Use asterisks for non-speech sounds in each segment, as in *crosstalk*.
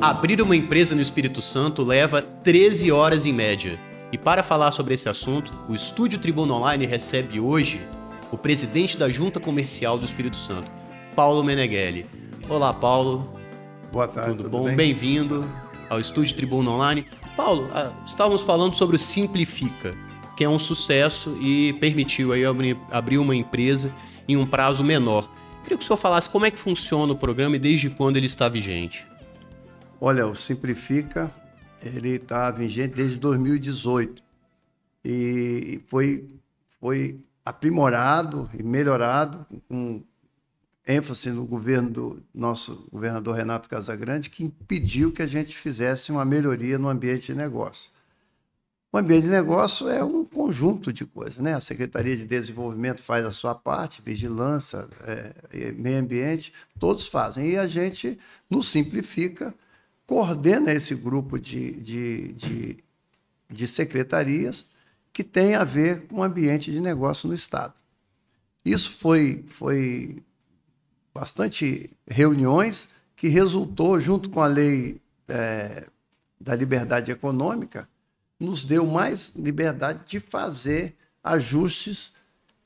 Abrir uma empresa no Espírito Santo leva 13 horas em média. E para falar sobre esse assunto, o Estúdio Tribuna Online recebe hoje o presidente da Junta Comercial do Espírito Santo, Paulo Meneghelli. Olá, Paulo. Boa tarde. Tudo, tudo bom? Bem-vindo bem ao Estúdio Tribuna Online. Paulo, ah, estávamos falando sobre o Simplifica, que é um sucesso e permitiu aí abrir uma empresa em um prazo menor. Queria que o senhor falasse como é que funciona o programa e desde quando ele está vigente. Olha, o Simplifica, ele está vigente desde 2018 e foi, foi aprimorado e melhorado com ênfase no governo do nosso governador Renato Casagrande, que impediu que a gente fizesse uma melhoria no ambiente de negócio. O ambiente de negócio é um conjunto de coisas, né? A Secretaria de Desenvolvimento faz a sua parte, vigilância, é, meio ambiente, todos fazem. E a gente nos simplifica, coordena esse grupo de, de, de, de secretarias que tem a ver com o ambiente de negócio no Estado. Isso foi, foi bastante reuniões que resultou, junto com a lei é, da liberdade econômica, nos deu mais liberdade de fazer ajustes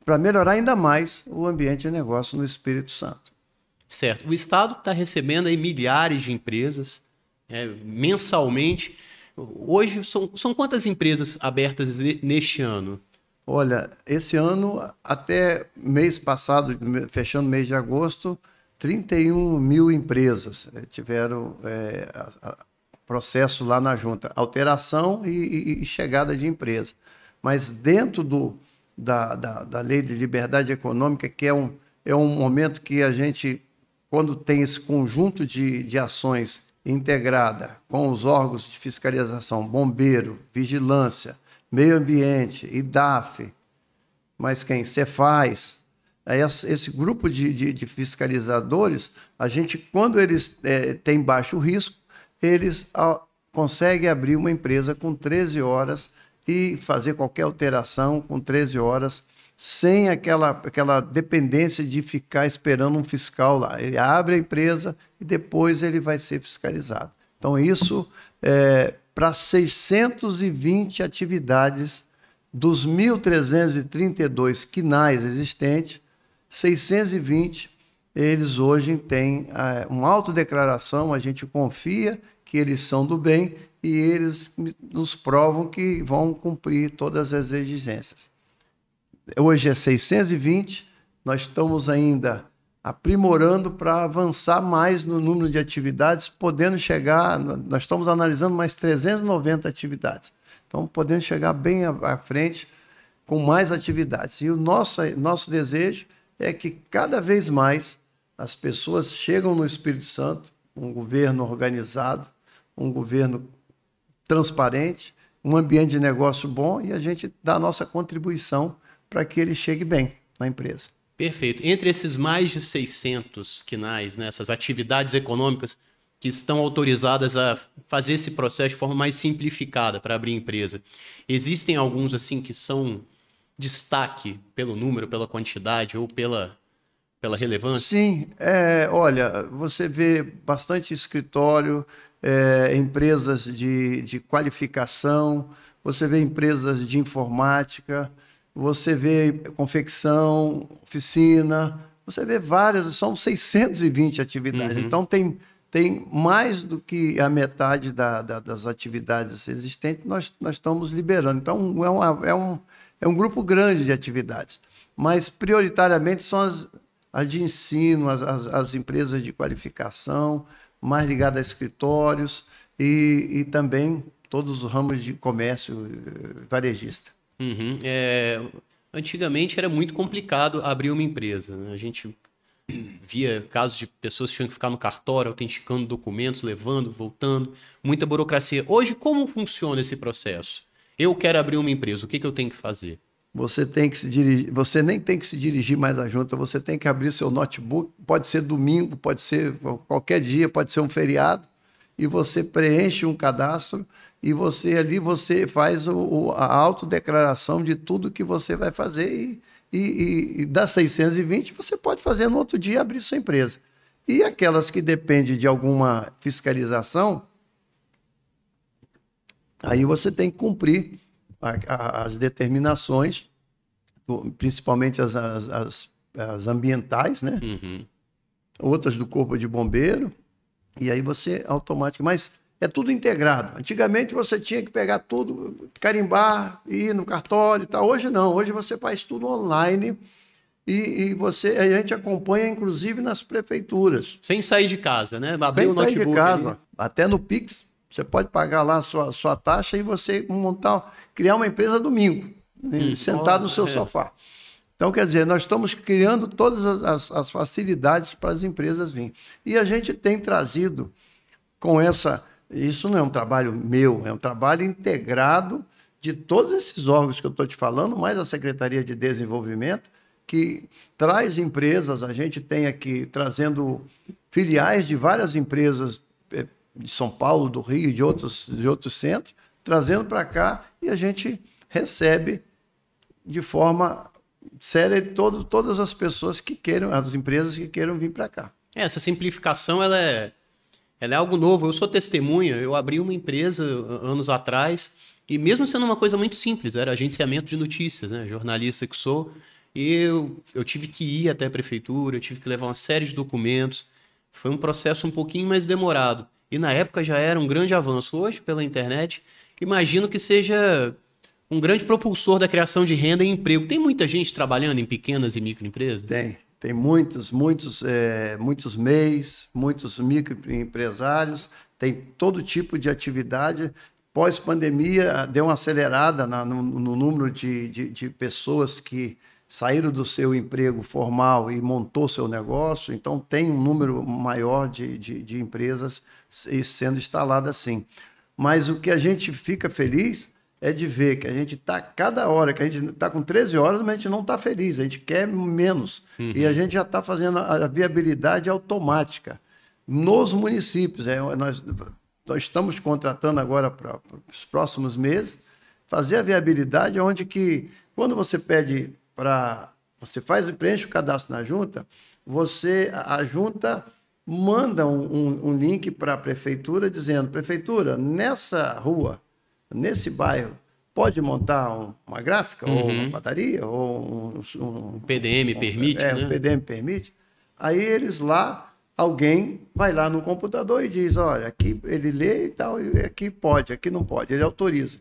para melhorar ainda mais o ambiente de negócio no Espírito Santo. Certo. O Estado está recebendo aí milhares de empresas, é, mensalmente. Hoje, são, são quantas empresas abertas neste ano? Olha, esse ano, até mês passado, fechando mês de agosto, 31 mil empresas eh, tiveram é, processo lá na junta, alteração e, e, chegada de empresa. Mas dentro do, da, da, da lei de liberdade econômica, que é um, é um momento que a gente, quando tem esse conjunto de, de ações integrada com os órgãos de fiscalização, bombeiro, vigilância, meio ambiente, IDAF, mas quem Cefaz. faz, esse grupo de, de, de, fiscalizadores, a gente, quando eles é, têm baixo risco, eles a, conseguem abrir uma empresa com 13 horas e fazer qualquer alteração com 13 horas sem aquela, aquela dependência de ficar esperando um fiscal lá. Ele abre a empresa e depois ele vai ser fiscalizado. Então, isso é para 620 atividades dos 1.332 quinais existentes, 620 eles hoje têm é, uma autodeclaração, a gente confia que eles são do bem e eles nos provam que vão cumprir todas as exigências. Hoje é 620, nós estamos ainda aprimorando para avançar mais no número de atividades, podendo chegar, nós estamos analisando mais 390 atividades. Então, podendo chegar bem à frente com mais atividades. E o nosso, nosso desejo é que cada vez mais as pessoas chegam no Espírito Santo, um governo organizado, um governo transparente, um ambiente de negócio bom e a gente dá a nossa contribuição para que ele chegue bem na empresa. Perfeito. Entre esses mais de 600 quinais, né, essas atividades econômicas que estão autorizadas a fazer esse processo de forma mais simplificada para abrir empresa, existem alguns assim que são destaque pelo número, pela quantidade ou pela, pela relevância? Sim. É, olha, você vê bastante escritório, é, empresas de, de qualificação, você vê empresas de informática, você vê confecção, oficina, você vê várias, são 620 atividades. Uhum. Então, tem, tem mais do que a metade da, da, das atividades existentes, nós, nós estamos liberando. Então, é, uma, é, um, é um grupo grande de atividades. Mas, prioritariamente, são as, as de ensino, as, as, as empresas de qualificação, mais ligadas a escritórios e, e também todos os ramos de comércio eh, varejista. Uhum. É, antigamente era muito complicado abrir uma empresa. Né? A gente via casos de pessoas que tinham que ficar no cartório autenticando documentos, levando, voltando, muita burocracia. Hoje, como funciona esse processo? Eu quero abrir uma empresa, o que, que eu tenho que fazer? Você tem que se dirigir, você nem tem que se dirigir mais à junta, você tem que abrir seu notebook, pode ser domingo, pode ser qualquer dia, pode ser um feriado, e você preenche um cadastro e você ali você faz o, o, a autodeclaração de tudo que você vai fazer e, e, e das 620 você pode fazer no outro dia abrir sua empresa. E aquelas que dependem de alguma fiscalização, aí você tem que cumprir a, a, as determinações, principalmente as, as, as, as ambientais, né? Uhum. Outras do corpo de bombeiro, e aí você automaticamente... Mas é tudo integrado. Antigamente você tinha que pegar tudo, carimbar, ir no cartório e tal. Hoje não, hoje você faz tudo online e, e você, a gente acompanha inclusive nas prefeituras. Sem sair de casa, né? Abrir Sem o notebook. Sair de casa, ali. até no Pix, você pode pagar lá a sua, sua taxa e você montar, criar uma empresa domingo, hum, sentado no seu é. sofá. Então, quer dizer, nós estamos criando todas as, as facilidades para as empresas virem. E a gente tem trazido com essa isso não é um trabalho meu, é um trabalho integrado de todos esses órgãos que eu estou te falando, mais a Secretaria de Desenvolvimento, que traz empresas. A gente tem aqui trazendo filiais de várias empresas é, de São Paulo, do Rio, de outros, de outros centros, trazendo para cá e a gente recebe de forma séria todo, todas as pessoas que queiram, as empresas que queiram vir para cá. É, essa simplificação ela é ela é algo novo. Eu sou testemunha. Eu abri uma empresa anos atrás e mesmo sendo uma coisa muito simples, era agenciamento de notícias, né? Jornalista que sou, eu eu tive que ir até a prefeitura, eu tive que levar uma série de documentos. Foi um processo um pouquinho mais demorado e na época já era um grande avanço. Hoje, pela internet, imagino que seja um grande propulsor da criação de renda e emprego. Tem muita gente trabalhando em pequenas e microempresas? Tem, tem muitos, muitos, é, muitos MEIs, muitos microempresários, tem todo tipo de atividade. Pós-pandemia, deu uma acelerada na, no, no, número de, de, de pessoas que saíram do seu emprego formal e montou seu negócio, então tem um número maior de, de, de, empresas sendo instaladas assim. Mas o que a gente fica feliz é de ver que a gente está cada hora, que a gente está com 13 horas, mas a gente não está feliz, a gente quer menos. Uhum. E a uhum. gente já está fazendo a, viabilidade automática nos municípios. É, nós, nós, estamos contratando agora para os próximos meses fazer a viabilidade onde que, quando você pede para. Você faz e preenche o cadastro na junta, você, a junta manda um, um, um link para a prefeitura dizendo: prefeitura, nessa rua nesse bairro pode montar um, uma gráfica, uhum. ou uma padaria, ou um. um PDM um, permite. É, né? um PDM permite. Aí eles lá, alguém vai lá no computador e diz: olha, aqui ele lê e tal, e aqui pode, aqui não pode, ele autoriza.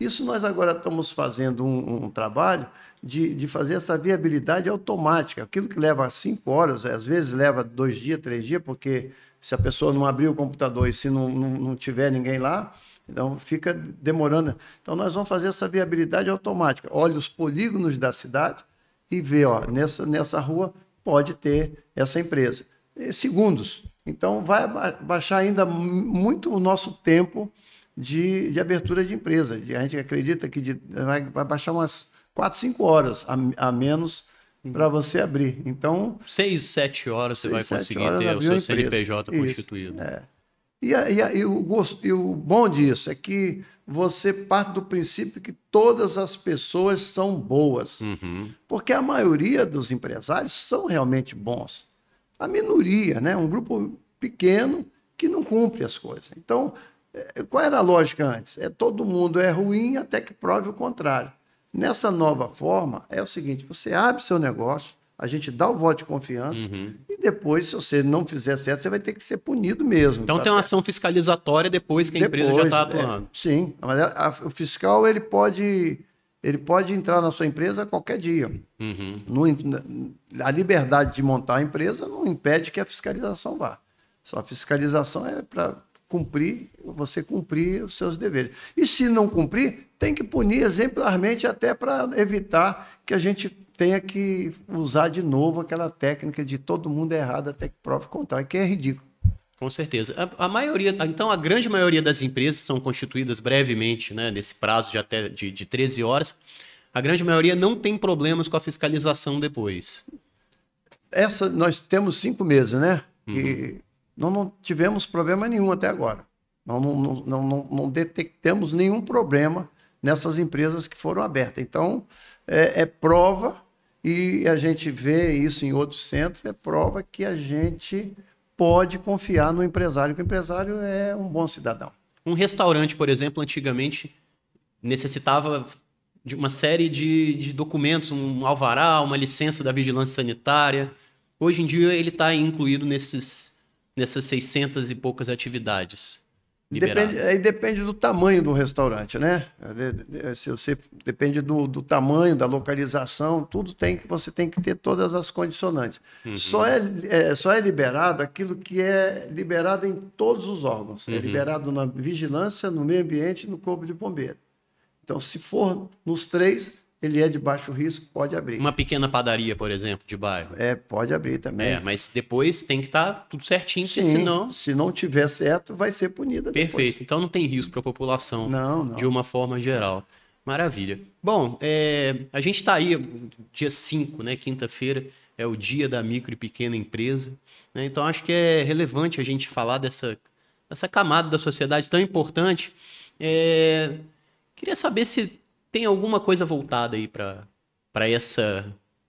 Isso nós agora estamos fazendo um, um trabalho de, de, fazer essa viabilidade automática. Aquilo que leva cinco horas, às vezes leva dois dias, três dias, porque se a pessoa não abrir o computador e se não, não, não tiver ninguém lá, então, fica demorando. Então, nós vamos fazer essa viabilidade automática. Olha os polígonos da cidade e vê, ó, nessa, nessa rua pode ter essa empresa. E segundos. Então, vai baixar ainda muito o nosso tempo de, de abertura de empresa. A gente acredita que de, vai, vai baixar umas 4, 5 horas a, a menos para você abrir. Então. 6, 7 horas você vai conseguir ter o seu empresa. CNPJ Isso. constituído. É. E, e, e, o, e o bom disso é que você parte do princípio que todas as pessoas são boas. Uhum. Porque a maioria dos empresários são realmente bons. A minoria, né? um grupo pequeno que não cumpre as coisas. Então, é, qual era a lógica antes? É todo mundo é ruim até que prove o contrário. Nessa nova forma, é o seguinte: você abre seu negócio, a gente dá o voto de confiança uhum. e depois, se você não fizer certo, você vai ter que ser punido mesmo. Então tá? tem uma ação fiscalizatória depois que a depois, empresa já está é, atuando. É, sim, mas é, o fiscal ele pode ele pode entrar na sua empresa qualquer dia. Uhum. No, a liberdade de montar a empresa não impede que a fiscalização vá. Só a fiscalização é para cumprir, você cumprir os seus deveres. E se não cumprir, tem que punir exemplarmente até para evitar que a gente tenha que usar de novo aquela técnica de todo mundo é errado até que prove o contrário, que é ridículo. Com certeza. A, a, maioria, então a grande maioria das empresas são constituídas brevemente, né, nesse prazo de até de, de 13 horas. A grande maioria não tem problemas com a fiscalização depois. Essa nós temos cinco meses, né? Uhum. E nós não tivemos problema nenhum até agora. não, não, não, não detectamos nenhum problema nessas empresas que foram abertas. Então, é, é prova, e a gente vê isso em outros centros, é prova que a gente pode confiar no empresário, que o empresário é um bom cidadão. Um restaurante, por exemplo, antigamente necessitava de uma série de, de documentos, um alvará, uma licença da vigilância sanitária. Hoje em dia ele está incluído nesses, nessas 600 e poucas atividades. Depende, aí depende do tamanho do restaurante, né? É, se você depende do, do tamanho, da localização, tudo tem que você tem que ter todas as condicionantes. Uhum. Só é, é, só é liberado aquilo que é liberado em todos os órgãos. É uhum. É liberado na vigilância, no meio ambiente, no corpo de bombeiro. Então, se for nos três, ele é de baixo risco, pode abrir. Uma pequena padaria, por exemplo, de bairro. É, pode abrir também. É, mas depois tem que estar tá tudo certinho, Sim, porque senão. Se não tiver certo, vai ser punida. Perfeito. Depois. Então não tem risco para a população. Não, não. De uma forma geral. Maravilha. Bom, é, a gente está aí dia 5, né? Quinta-feira é o dia da micro e pequena empresa. Né? Então acho que é relevante a gente falar dessa, dessa camada da sociedade tão importante. É, queria saber se tem alguma coisa voltada aí para para essa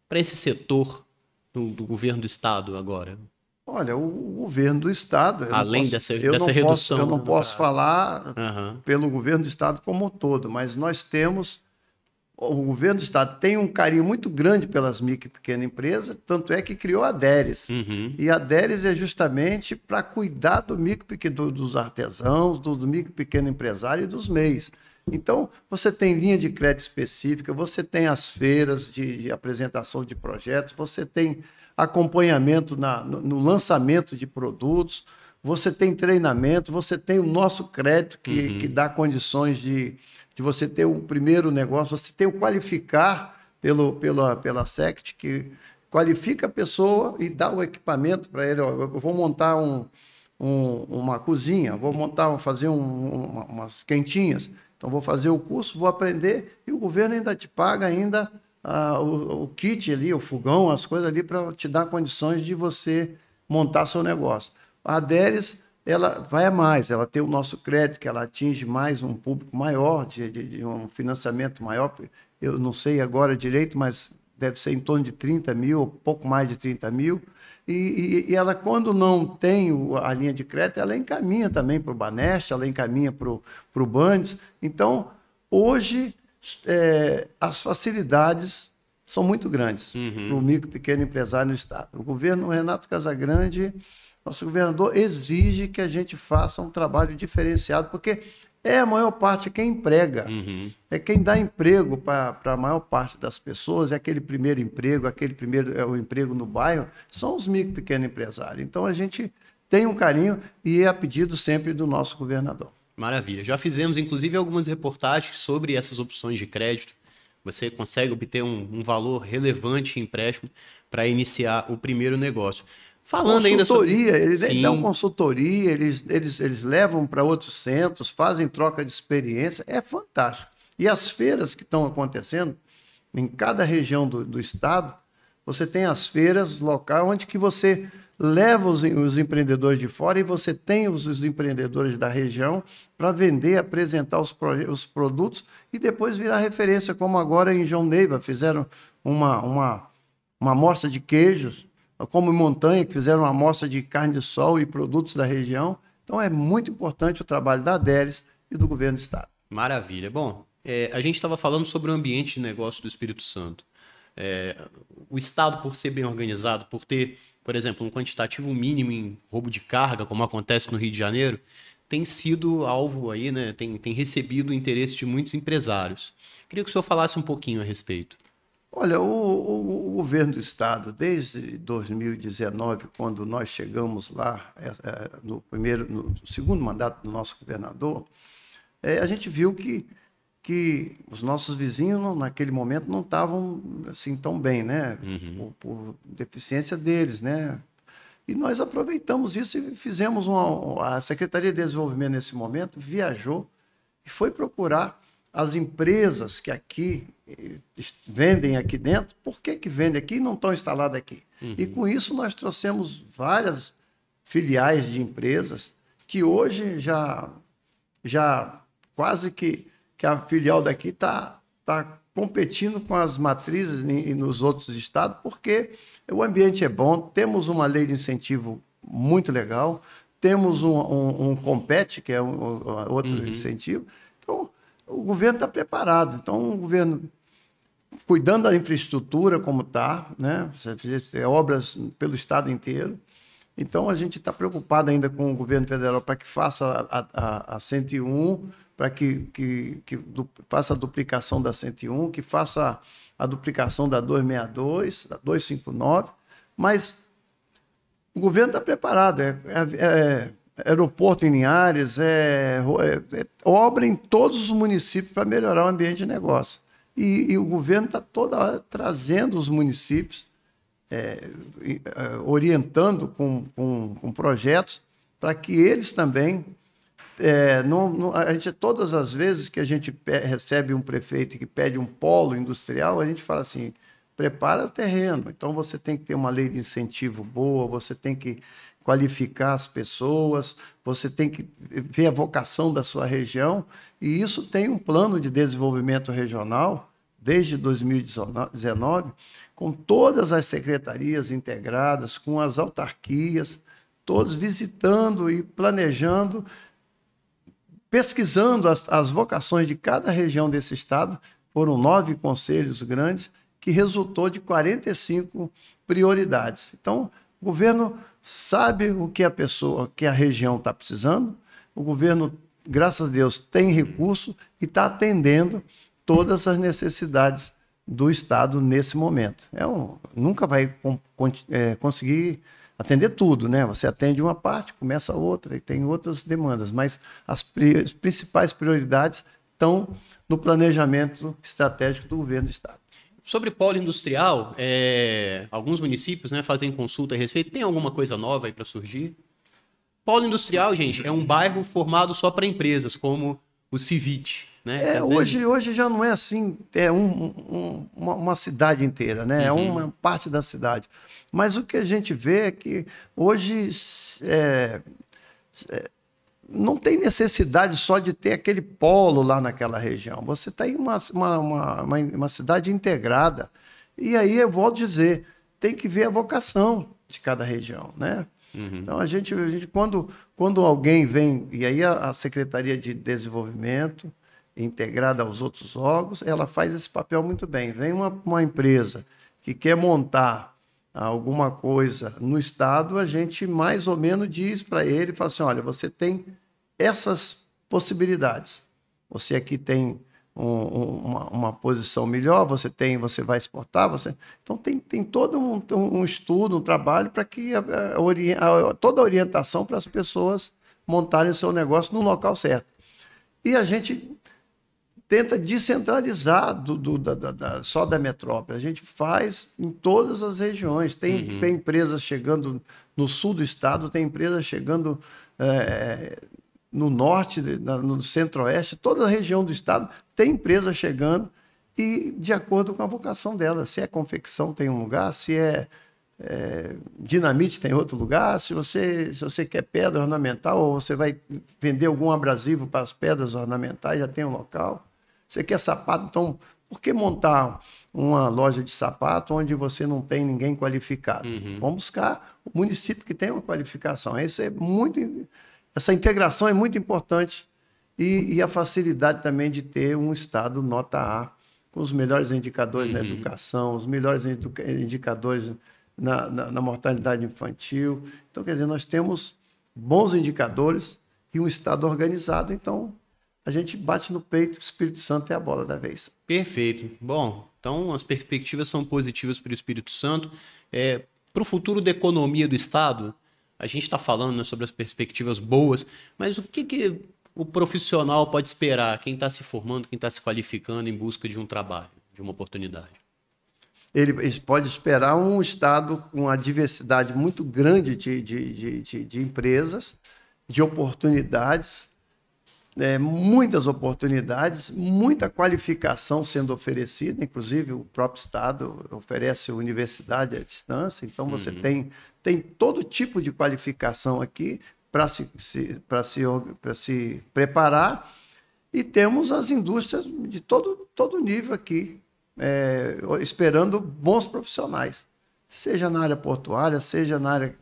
para esse setor do, do, governo do estado agora? Olha, o, o governo do estado, além posso, dessa, dessa redução, posso, eu não posso falar uhum. pelo governo do estado como um todo, mas nós temos o governo do estado tem um carinho muito grande pelas micro e pequena empresa, tanto é que criou a Deres. Uhum. E a Deres é justamente para cuidar do micro do, dos artesãos, do, do micro pequeno empresário e dos meios. Então, você tem linha de crédito específica, você tem as feiras de, de apresentação de projetos, você tem acompanhamento na, no, no, lançamento de produtos, você tem treinamento, você tem o nosso crédito que, uhum. que dá condições de, de você ter o primeiro negócio, você tem o qualificar pelo, pela, pela SECT, que qualifica a pessoa e dá o equipamento para ele. Ó, eu vou montar um, um, uma cozinha, vou montar, fazer um, umas quentinhas. Então vou fazer o curso, vou aprender e o governo ainda te paga ainda ah, o, o, kit ali, o fogão, as coisas ali para te dar condições de você montar seu negócio. A Deres, ela vai a mais, ela tem o nosso crédito, que ela atinge mais um público maior, de, de, de um financiamento maior. Eu não sei agora direito, mas deve ser em torno de 30 mil, pouco mais de 30 mil. E, e, e ela, quando não tem a linha de crédito, ela encaminha também para o Baneste, ela encaminha para o Bandes. Então, hoje, é, as facilidades são muito grandes uhum. para o micro e pequeno empresário no Estado. O governo Renato Casagrande, nosso governador, exige que a gente faça um trabalho diferenciado, porque é, a maior parte é quem emprega. Uhum. É quem dá emprego para a maior parte das pessoas, é aquele primeiro emprego, aquele primeiro é, o emprego no bairro, são os micro pequeno empresários. Então a gente tem um carinho e é a pedido sempre do nosso governador. Maravilha. Já fizemos, inclusive, algumas reportagens sobre essas opções de crédito. Você consegue obter um, um valor relevante em empréstimo para iniciar o primeiro negócio falando ainda sobre... Eles dão consultoria, eles, eles, eles levam para outros centros, fazem troca de experiência, é fantástico. E as feiras que estão acontecendo, em cada região do, do estado, você tem as feiras locais onde que você leva os, os, empreendedores de fora e você tem os, os empreendedores da região para vender, apresentar os, os, produtos e depois virar referência, como agora em João Neiva, fizeram uma, uma, uma amostra de queijos como Montanha, que fizeram uma amostra de carne de sol e produtos da região. Então é muito importante o trabalho da Aderes e do governo do Estado. Maravilha. Bom, é, a gente estava falando sobre o ambiente de negócio do Espírito Santo. É, o Estado, por ser bem organizado, por ter, por exemplo, um quantitativo mínimo em roubo de carga, como acontece no Rio de Janeiro, tem sido alvo aí, né? Tem, tem recebido o interesse de muitos empresários. Queria que o senhor falasse um pouquinho a respeito. Olha, o, o, o, governo do Estado, desde 2019, quando nós chegamos lá, é, é, no, primeiro, no segundo mandato do nosso governador, é, a gente viu que, que os nossos vizinhos, naquele momento, não estavam assim tão bem, né? Uhum. Por, por, deficiência deles, né? E nós aproveitamos isso e fizemos uma. A Secretaria de Desenvolvimento, nesse momento, viajou e foi procurar as empresas que aqui eh, vendem aqui dentro, por que, que vendem aqui e não estão instaladas aqui? Uhum. E com isso nós trouxemos várias filiais de empresas que hoje já, já quase que, que a filial daqui está tá competindo com as matrizes e nos outros estados, porque o ambiente é bom, temos uma lei de incentivo muito legal, temos um, um, um compete, que é um, outro uhum. incentivo. Então, o governo está preparado. Então, o governo cuidando da infraestrutura como está, né? É, obras pelo estado inteiro. Então, a gente está preocupado ainda com o governo federal para que faça a, a, a 101, para que, que, que du, faça a duplicação da 101, que faça a duplicação da 262, da 259. Mas o governo está preparado. É, é, é aeroporto em Linhares, é, é, é, obra em todos os municípios para melhorar o ambiente de negócio. E, e o governo está toda hora trazendo os municípios, é, é, orientando com, com, com projetos para que eles também. É, não, não, a gente, todas as vezes que a gente recebe um prefeito que pede um polo industrial, a gente fala assim: prepara o terreno. Então você tem que ter uma lei de incentivo boa, você tem que qualificar as pessoas, você tem que ver a vocação da sua região, e isso tem um plano de desenvolvimento regional desde 2019, com todas as secretarias integradas, com as autarquias, todos visitando e planejando, pesquisando as, as vocações de cada região desse estado. Foram nove conselhos grandes, que resultou de 45 prioridades. Então, o governo sabe o que a pessoa, que a região está precisando. O governo, graças a Deus, tem recurso e está atendendo todas as necessidades do Estado nesse momento. É um, nunca vai é, conseguir atender tudo, né? Você atende uma parte, começa outra e tem outras demandas, mas as, pri as principais prioridades estão no planejamento estratégico do governo do Estado sobre polo industrial, é, alguns municípios né, fazem consulta a respeito. Tem alguma coisa nova aí para surgir? Polo industrial, gente, é um bairro formado só para empresas, como o Civit. Né? É, vezes... hoje, hoje já não é assim, é um, um, uma, uma, cidade inteira, né? É uhum. é uma parte da cidade. Mas o que a gente vê é que hoje é, é, não tem necessidade só de ter aquele polo lá naquela região. Você tem tá em uma, uma, uma, uma cidade integrada. E aí eu volto a dizer, tem que ver a vocação de cada região, né? Uhum. Então a gente, a gente quando, quando alguém vem, e aí a, a Secretaria de Desenvolvimento, integrada aos outros órgãos, ela faz esse papel muito bem. Vem uma, uma empresa que quer montar alguma coisa no Estado, a gente mais ou menos diz para ele, fala assim, olha, você tem essas possibilidades. Você aqui tem um, uma, uma, posição melhor, você tem, você vai exportar, você. Então tem, tem todo um, um estudo, um trabalho para que a, a, a, toda a orientação para as pessoas montarem o seu negócio no local certo. E a gente tenta descentralizar do, do da, da, da, só da metrópole. A gente faz em todas as regiões. Tem, uhum. tem empresas chegando no sul do estado, tem empresas chegando é, no norte, no centro-oeste, toda a região do estado tem empresa chegando e de acordo com a vocação dela. Se é confecção, tem um lugar, se é, é dinamite, tem outro lugar, se você, se você quer pedra ornamental ou você vai vender algum abrasivo para as pedras ornamentais, já tem um local. Você quer sapato? Então, por que montar uma loja de sapato onde você não tem ninguém qualificado? Uhum. Vamos buscar o município que tem uma qualificação. É isso é muito, essa integração é muito importante e, e a facilidade também de ter um Estado nota A, com os melhores indicadores uhum. na educação, os melhores indicadores na, na, na mortalidade infantil. Então, quer dizer, nós temos bons indicadores e um Estado organizado. Então, a gente bate no peito, o Espírito Santo é a bola da vez. Perfeito. Bom, então as perspectivas são positivas para o Espírito Santo. É, para o futuro da economia do Estado, a gente está falando né, sobre as perspectivas boas, mas o que, que o profissional pode esperar, quem está se formando, quem está se qualificando em busca de um trabalho, de uma oportunidade? Ele pode esperar um Estado com uma diversidade muito grande de, de, de, de, de empresas, de oportunidades, é, muitas oportunidades, muita qualificação sendo oferecida, inclusive o próprio Estado oferece universidade à distância, então você uhum. tem, tem todo tipo de qualificação aqui para se, se, se, se preparar. E temos as indústrias de todo, todo nível aqui, é, esperando bons profissionais, seja na área portuária, seja na área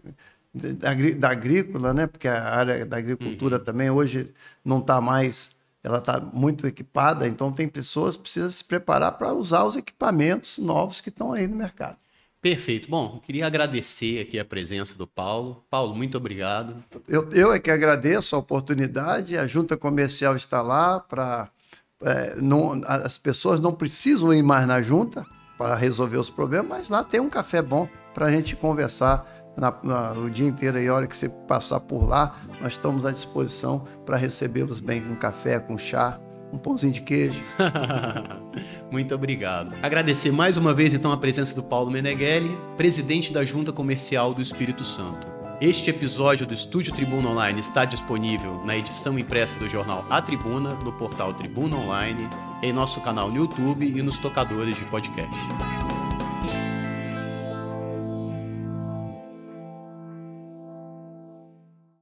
da, da agrícola, né? Porque a área da agricultura uhum. também hoje não está mais, ela está muito equipada, então tem pessoas que precisam se preparar para usar os equipamentos novos que estão aí no mercado. Perfeito. Bom, queria agradecer aqui a presença do Paulo. Paulo, muito obrigado. Eu, eu é que agradeço a oportunidade, a Junta Comercial está lá para. É, as pessoas não precisam ir mais na junta para resolver os problemas, mas lá tem um café bom para a gente conversar na, na, o dia inteiro e a hora que você passar por lá, nós estamos à disposição para recebê-los bem com café, com chá, um pãozinho de queijo. *laughs* Muito obrigado. Agradecer mais uma vez então a presença do Paulo Meneghelli, presidente da Junta Comercial do Espírito Santo. Este episódio do Estúdio Tribuna Online está disponível na edição impressa do jornal A Tribuna, no portal Tribuna Online, em nosso canal no YouTube e nos tocadores de podcast.